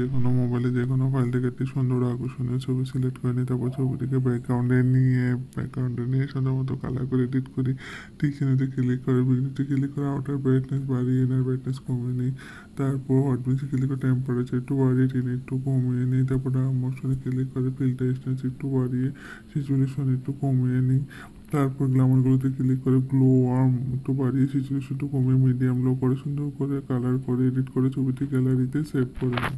যে কোনো মোবাইলে যে কোনো ফাইল থেকে একটি সুন্দর আকর্ষণীয় ছবি সিলেক্ট করে নিই তারপর ছবিটিকে ব্যাকগ্রাউন্ডে নিয়ে ব্যাকগ্রাউন্ডে নিয়ে সাধারণত কালার করে এডিট করি টিকচিনিতে ক্লিক করে বিঘ্নিতে ক্লিক করে আউটার ব্রাইটনেস বাড়িয়ে নেয় ব্রাইটনেস কমিয়ে নিই তারপর হটমিক্সে ক্লিক করে টেম্পারেচার একটু বাড়িয়ে টেনে একটু কমিয়ে নিই তারপর মোশনে ক্লিক করে ফিল্টার স্টেন্স একটু বাড়িয়ে সিচুয়েশন একটু কমিয়ে নিই তারপর গ্লামারগুলোতে ক্লিক করে গ্লো আর্ম একটু বাড়িয়ে সিচুয়েশন একটু কমিয়ে মিডিয়াম লো করে সুন্দর করে কালার করে এডিট করে ছবিটি গ্যালারিতে সেভ করে নিই